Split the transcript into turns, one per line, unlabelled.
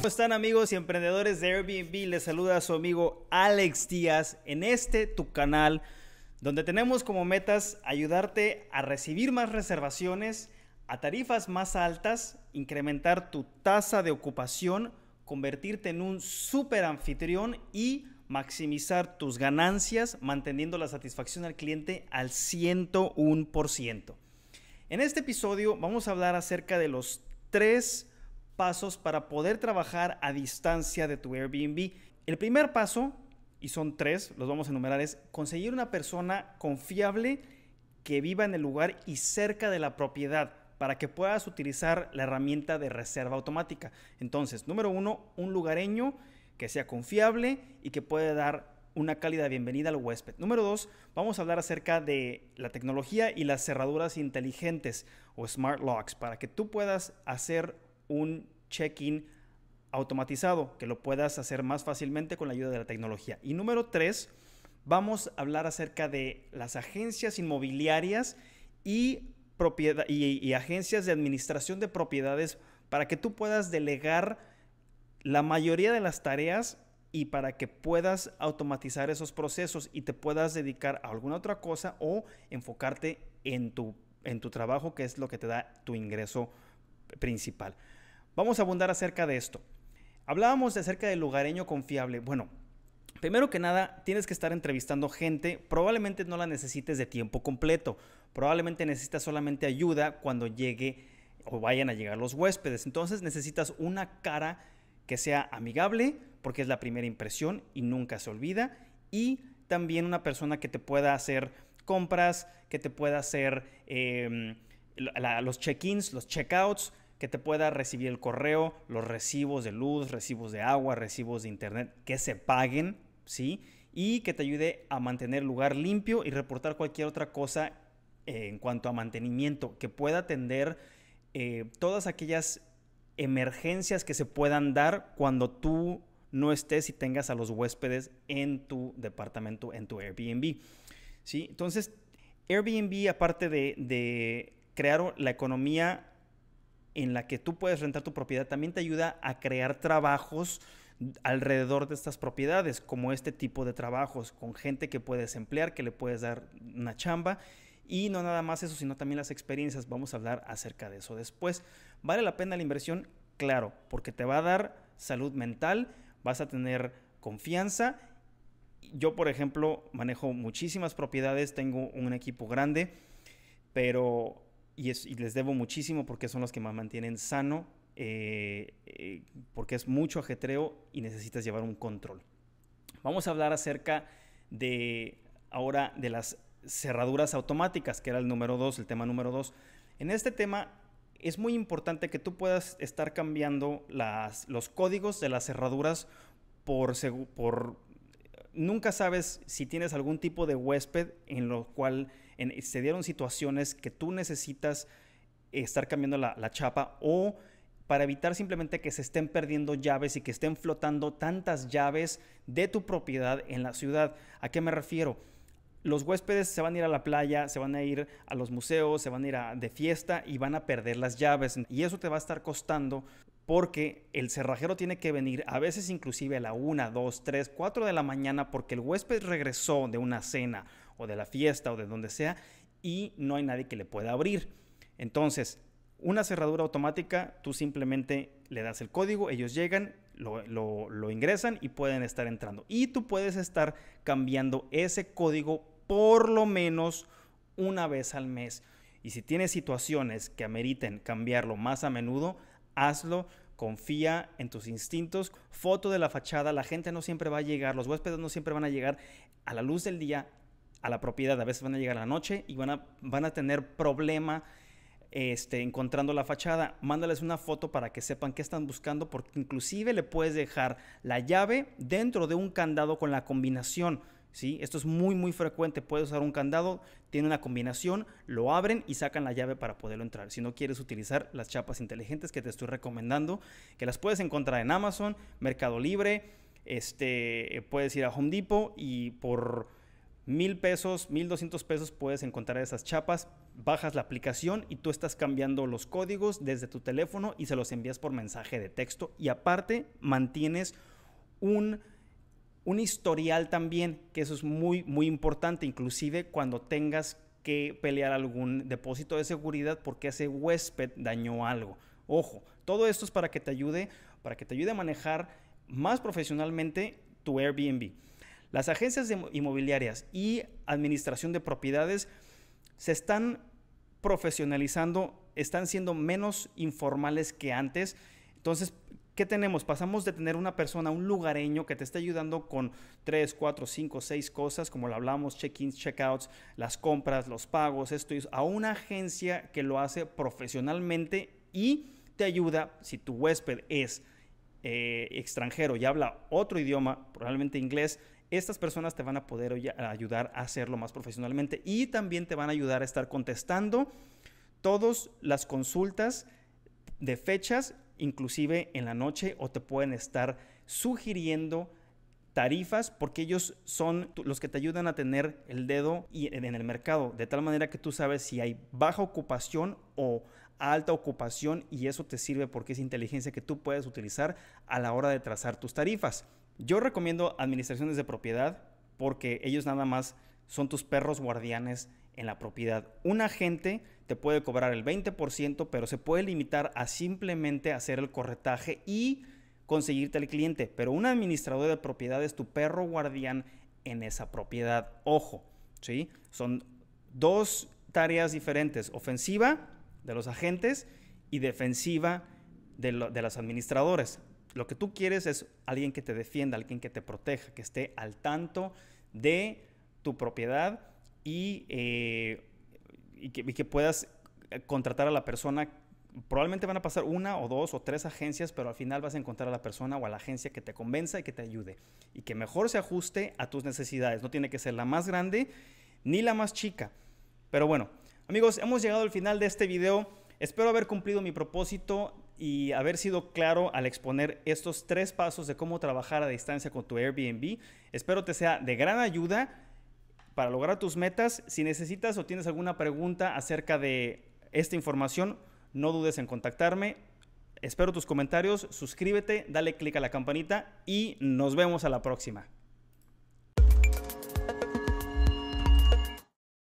¿Cómo están amigos y emprendedores de Airbnb? Les saluda a su amigo Alex Díaz en este tu canal donde tenemos como metas ayudarte a recibir más reservaciones a tarifas más altas, incrementar tu tasa de ocupación, convertirte en un super anfitrión y maximizar tus ganancias manteniendo la satisfacción al cliente al 101%. En este episodio vamos a hablar acerca de los tres pasos para poder trabajar a distancia de tu Airbnb. El primer paso, y son tres, los vamos a enumerar, es conseguir una persona confiable que viva en el lugar y cerca de la propiedad para que puedas utilizar la herramienta de reserva automática. Entonces, número uno, un lugareño que sea confiable y que pueda dar una cálida bienvenida al huésped. Número dos, vamos a hablar acerca de la tecnología y las cerraduras inteligentes o smart locks para que tú puedas hacer un check-in automatizado, que lo puedas hacer más fácilmente con la ayuda de la tecnología. Y número tres, vamos a hablar acerca de las agencias inmobiliarias y, propiedad, y agencias de administración de propiedades para que tú puedas delegar la mayoría de las tareas y para que puedas automatizar esos procesos y te puedas dedicar a alguna otra cosa o enfocarte en tu, en tu trabajo, que es lo que te da tu ingreso principal. Vamos a abundar acerca de esto. Hablábamos acerca del lugareño confiable. Bueno, Primero que nada, tienes que estar entrevistando gente, probablemente no la necesites de tiempo completo, probablemente necesitas solamente ayuda cuando llegue o vayan a llegar los huéspedes, entonces necesitas una cara que sea amigable, porque es la primera impresión y nunca se olvida, y también una persona que te pueda hacer compras, que te pueda hacer em, los check-ins, los check-outs, que te pueda recibir el correo, los recibos de luz, recibos de agua, recibos de internet que se paguen, ¿sí? Y que te ayude a mantener el lugar limpio y reportar cualquier otra cosa eh, en cuanto a mantenimiento, que pueda atender eh, todas aquellas emergencias que se puedan dar cuando tú no estés y tengas a los huéspedes en tu departamento, en tu Airbnb. ¿sí? Entonces, Airbnb, aparte de crear la economía en la que tú puedes rentar tu propiedad también te ayuda a crear trabajos alrededor de estas propiedades, como este tipo de trabajos, con gente que puedes emplear, que le puedes dar una chamba. Y no nada más eso, sino también las experiencias. Vamos a hablar acerca de eso después. ¿Vale la pena la inversión? Claro, porque te va a dar salud mental, vas a tener confianza. Yo, por ejemplo, manejo muchísimas propiedades, tengo un equipo grande, pero y, les debo muchísimo porque son los que me mantienen sano, eh, eh, porque es mucho ajetreo y necesitas llevar un control. Vamos a hablar acerca de ahora de las cerraduras automáticas, que era el número 2, el tema número 2. En este tema es muy importante que tú puedas estar cambiando las, los códigos de las cerraduras por, por... Nunca sabes si tienes algún tipo de huésped en lo cual se dieron situaciones que tú necesitas estar cambiando la, chapa o para evitar simplemente que se estén perdiendo llaves y que estén flotando tantas llaves de tu propiedad en la ciudad. ¿A qué me refiero? los huéspedes se van a ir a la playa, se van a ir a los museos, se van a ir a, de fiesta y van a perder las llaves. Y eso te va a estar costando porque el cerrajero tiene que venir a veces inclusive a la 1, 2, 3, 4 de la mañana porque el huésped regresó de una cena o de la fiesta o de donde sea y no hay nadie que le pueda abrir. Entonces, una cerradura automática, tú simplemente le das el código, ellos llegan, lo, ingresan y pueden estar entrando. Y tú puedes estar cambiando ese código por lo menos una vez al mes. Y si tienes situaciones que ameriten cambiarlo más a menudo, hazlo. Confía en tus instintos. Foto de la fachada. La gente no siempre va a llegar. Los huéspedes no siempre van a llegar. A la luz del día a la propiedad. A veces van a llegar a la noche y van a, van a tener problema este, encontrando la fachada. Mándales una foto para que sepan qué están buscando porque inclusive le puedes dejar la llave dentro de un candado con la combinación. ¿sí? Esto es muy muy frecuente. Puedes usar un candado, tiene una combinación, lo abren y sacan la llave para poderlo entrar. Si no quieres utilizar las chapas inteligentes que te estoy recomendando, que las puedes encontrar en Amazon, Mercado Libre, este, puedes ir a Home Depot y por mil pesos, mil doscientos pesos puedes encontrar esas chapas, bajas la aplicación y tú estás cambiando los códigos desde tu teléfono y se los envías por mensaje de texto y aparte mantienes un, un historial también, que eso es muy, muy importante, inclusive cuando tengas que pelear algún depósito de seguridad porque ese huésped dañó algo. Ojo, todo esto es para que te ayude, para que te ayude a manejar más profesionalmente tu Airbnb. Las agencias inmobiliarias y administración de propiedades se están profesionalizando, están siendo menos informales que antes. Entonces, ¿qué tenemos? Pasamos de tener una persona, un lugareño que te está ayudando con tres, cuatro, cinco, seis cosas, como lo hablamos, check-ins, check-outs, las compras, los pagos, esto y a una agencia que lo hace profesionalmente y te ayuda si tu huésped es eh, extranjero y habla otro idioma, probablemente inglés, estas personas te van a poder ayudar a hacerlo más profesionalmente y también te van a ayudar a estar contestando todas las consultas de fechas, inclusive en la noche, o te pueden estar sugiriendo tarifas porque ellos son los que te ayudan a tener el dedo en el mercado, de tal manera que tú sabes si hay baja ocupación o alta ocupación y eso te sirve porque es inteligencia que tú puedes utilizar a la hora de trazar tus tarifas. Yo recomiendo administraciones de propiedad porque ellos nada más son tus perros guardianes en la propiedad. Un agente te puede cobrar el 20%, pero se puede limitar a simplemente hacer el corretaje y conseguirte el cliente. Pero un administrador de propiedad es tu perro guardián en esa propiedad. Ojo, ¿sí? Son dos tareas diferentes, ofensiva de los agentes y defensiva de, las de los administradores lo que tú quieres es alguien que te defienda, alguien que te proteja, que esté al tanto de tu propiedad y, eh, que, que puedas eh, contratar a la persona probablemente van a pasar una o dos o tres agencias, pero al final vas a encontrar a la persona o a la agencia que te convenza y que te ayude y que mejor se ajuste a tus necesidades. No tiene que ser la más grande ni la más chica. Pero bueno, amigos, hemos llegado al final de este video. Espero haber cumplido mi propósito y haber sido claro al exponer estos tres pasos de cómo trabajar a distancia con tu Airbnb. Espero te sea de gran ayuda para lograr tus metas. Si necesitas o tienes alguna pregunta acerca de esta información, no dudes en contactarme. Espero tus comentarios, suscríbete, dale clic a la campanita y nos vemos a la próxima.